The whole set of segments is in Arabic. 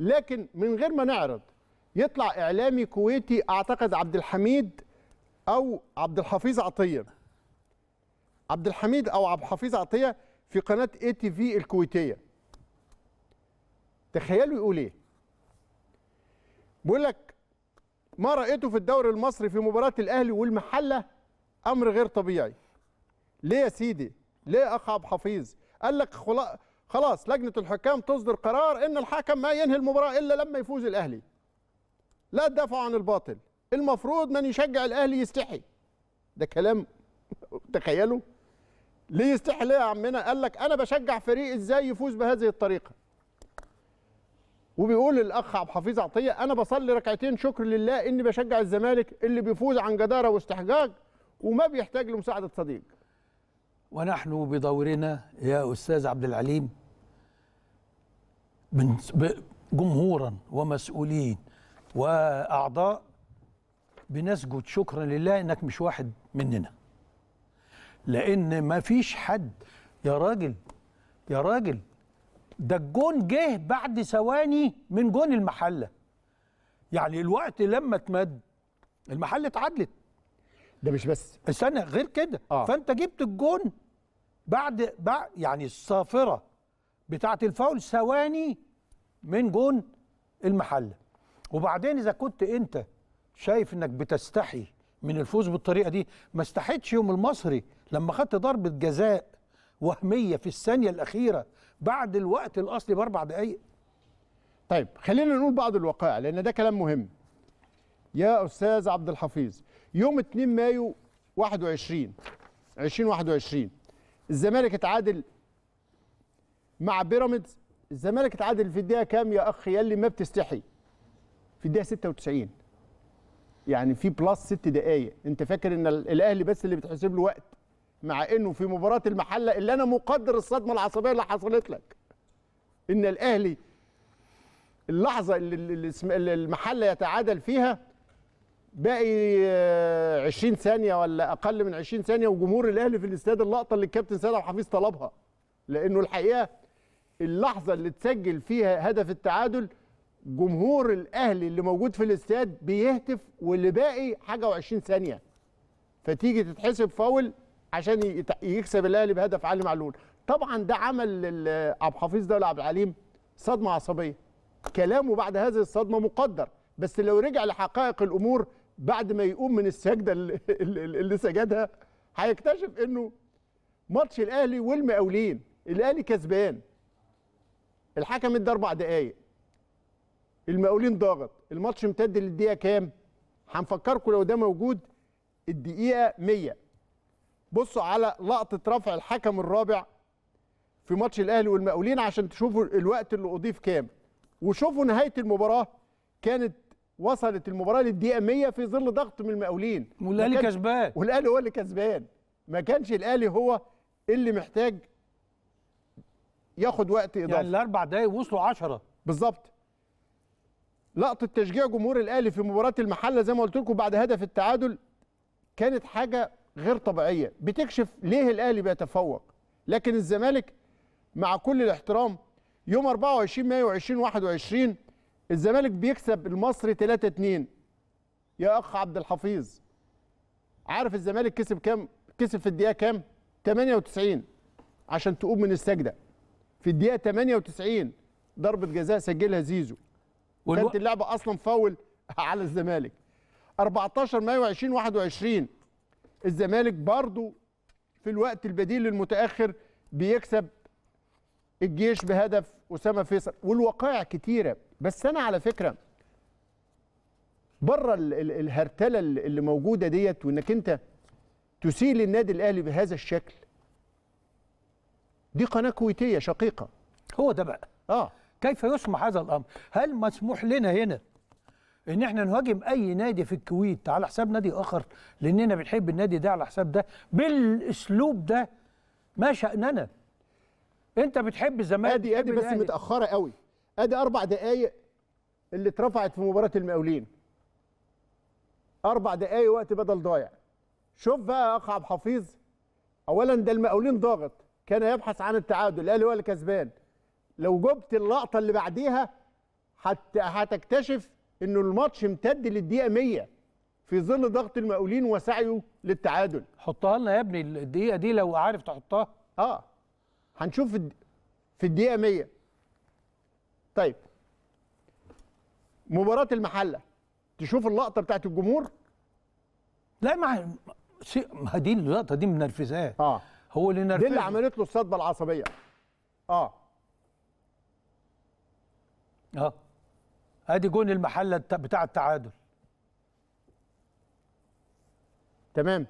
لكن من غير ما نعرض يطلع اعلامي كويتي اعتقد عبد الحميد او عبد الحفيظ عطيه عبد الحميد او عبد الحفيظ عطيه في قناه اي تي في الكويتيه تخيلوا يقول ايه بيقول لك ما رايته في الدوري المصري في مباراه الاهلي والمحله امر غير طبيعي ليه يا سيدي ليه اخ عبد الحفيظ قال لك خلاص خلاص لجنه الحكام تصدر قرار ان الحكم ما ينهي المباراه الا لما يفوز الاهلي لا تدافعوا عن الباطل المفروض من يشجع الاهلي يستحي ده كلام تخيلوا ليه يستحي ليه يا عمنا قال لك انا بشجع فريق ازاي يفوز بهذه الطريقه وبيقول الاخ عبد الحفيظ عطيه انا بصلي ركعتين شكر لله اني بشجع الزمالك اللي بيفوز عن جداره واستحقاق وما بيحتاج لمساعده صديق ونحن بدورنا يا استاذ عبد العليم جمهورا ومسؤولين واعضاء بنسجد شكرا لله انك مش واحد مننا لان ما فيش حد يا راجل يا راجل ده الجون جه بعد ثواني من جون المحله يعني الوقت لما اتمد المحله اتعدلت ده مش بس استنى غير كده آه. فانت جبت الجون بعد, بعد يعني الصافره بتاعه الفاول ثواني من جون المحله وبعدين اذا كنت انت شايف انك بتستحي من الفوز بالطريقه دي ما استحيتش يوم المصري لما خدت ضربه جزاء وهميه في الثانيه الاخيره بعد الوقت الاصلي باربع دقائق طيب خلينا نقول بعض الوقائع لان ده كلام مهم يا استاذ عبد الحفيظ يوم 2 مايو 21 2021 الزمالك اتعادل مع بيراميدز الزمالك اتعادل في الدقيقه كام يا اخ يلي ما بتستحي في الدقيقه 96 يعني في بلس ست دقائق انت فاكر ان الاهلي بس اللي بتحسب له وقت مع انه في مباراه المحله اللي انا مقدر الصدمه العصبيه اللي حصلت لك ان الاهلي اللحظه اللي المحله يتعادل فيها باقي 20 آه، ثانيه ولا اقل من 20 ثانيه وجمهور الاهلي في الاستاد اللقطه اللي الكابتن سيد عبد الحفيظ طلبها لانه الحقيقه اللحظه اللي تسجل فيها هدف التعادل جمهور الاهلي اللي موجود في الاستاد بيهتف واللي باقي حاجه و20 ثانيه فتيجي تتحسب فاول عشان يكسب الاهلي بهدف علي معلول طبعا ده عمل عبد الحفيظ ده عبد العليم صدمه عصبيه كلامه بعد هذه الصدمه مقدر بس لو رجع لحقائق الامور بعد ما يقوم من السجده اللي سجدها هيكتشف انه ماتش الاهلي والمقاولين الاهلي كسبان الحكم ادى اربع دقائق المقاولين ضاغط الماتش امتد للدقيقه كام هنفكركم لو ده موجود الدقيقه 100 بصوا على لقطه رفع الحكم الرابع في ماتش الاهلي والمقاولين عشان تشوفوا الوقت اللي اضيف كام وشوفوا نهايه المباراه كانت وصلت المباراه للدقيقه 100 في ظل ضغط من المقاولين والاهلي كسبان والاهلي هو اللي كسبان ما كانش الاهلي هو اللي محتاج ياخد وقت اضافي يعني الاربع دقايق وصلوا 10 بالظبط لقطه تشجيع جمهور الاهلي في مباراه المحله زي ما قلت لكم بعد هدف التعادل كانت حاجه غير طبيعيه بتكشف ليه الاهلي بيتفوق لكن الزمالك مع كل الاحترام يوم 24 مايو 2021 الزمالك بيكسب المصري 3 2 يا اخ عبد الحفيظ عارف الزمالك كسب كام كسب في الدقيقه كام 98 عشان تقوم من السجده في الدقيقه 98 ضربه جزاء سجلها زيزو كانت اللعبه اصلا فاول على الزمالك 14 مايو 2021 الزمالك برضو في الوقت البديل المتأخر بيكسب الجيش بهدف اسامه فيصل والوقائع كتيره بس انا على فكره بره الهرتله اللي موجوده ديت وانك انت تسيء للنادي الاهلي بهذا الشكل دي قناه كويتيه شقيقه هو ده بقى اه كيف يسمح هذا الامر هل مسموح لنا هنا ان احنا نهاجم اي نادي في الكويت على حساب نادي اخر لاننا بنحب النادي ده على حساب ده بالاسلوب ده ما شاننا انت بتحب الزمالك ادي ادي بس متاخره قوي ادي اربع دقائق اللي اترفعت في مباراه المقاولين اربع دقائق وقت بدل ضايع شوف بقى يا اخ عبد الحفيظ اولا ده المقاولين ضاغط كان يبحث عن التعادل الاهلي هو اللي كسبان لو جبت اللقطه اللي بعديها حتى هتكتشف انه الماتش امتد للدقيقه 100 في ظل ضغط المقاولين وسعيه للتعادل حطها لنا يا ابني الدقيقه دي لو عارف تحطها اه هنشوف في الدقيقه 100 طيب مباراه المحله تشوف اللقطه بتاعت الجمهور لا ما هدي دي اللقطه دي منرفزاه اه هو اللي نرفزه دي اللي عملت له الصدمه العصبيه اه اه ادي جون المحله بتاع التعادل تمام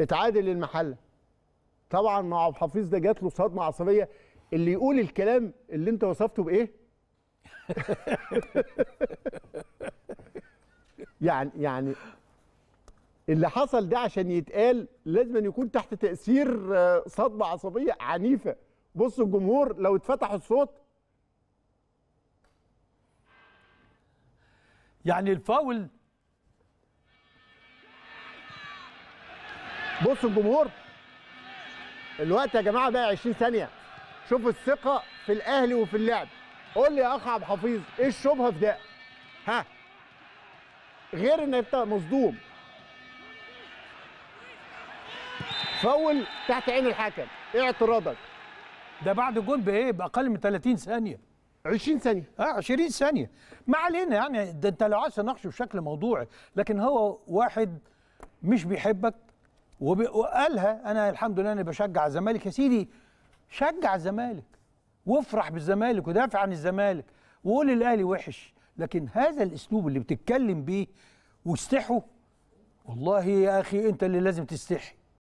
اتعادل المحله طبعا مع عبد الحفيظ ده جات له صدمه عصبيه اللي يقول الكلام اللي انت وصفته بايه يعني يعني اللي حصل ده عشان يتقال لازم يكون تحت تاثير آه، صدمه عصبيه عنيفه بصوا الجمهور لو اتفتح الصوت يعني الفاول بصوا الجمهور الوقت يا جماعه بقى 20 ثانيه شوفوا الثقه في الاهلي وفي اللعب قول لي يا اخ عبد الحفيظ ايه الشبهه في ده ها غير ان انت مصدوم فاول تحت عين الحكم اعتراضك ده بعد الجون بايه باقل من 30 ثانيه 20 ثانيه اه 20 ثانيه ما علينا يعني ده انت لو عايز تناقشه بشكل موضوعي لكن هو واحد مش بيحبك وقالها انا الحمد لله انا بشجع الزمالك يا سيدي شجع الزمالك وافرح بالزمالك ودافع عن الزمالك وقول الاهلي وحش لكن هذا الاسلوب اللي بتتكلم بيه واستحوا والله يا اخي انت اللي لازم تستحي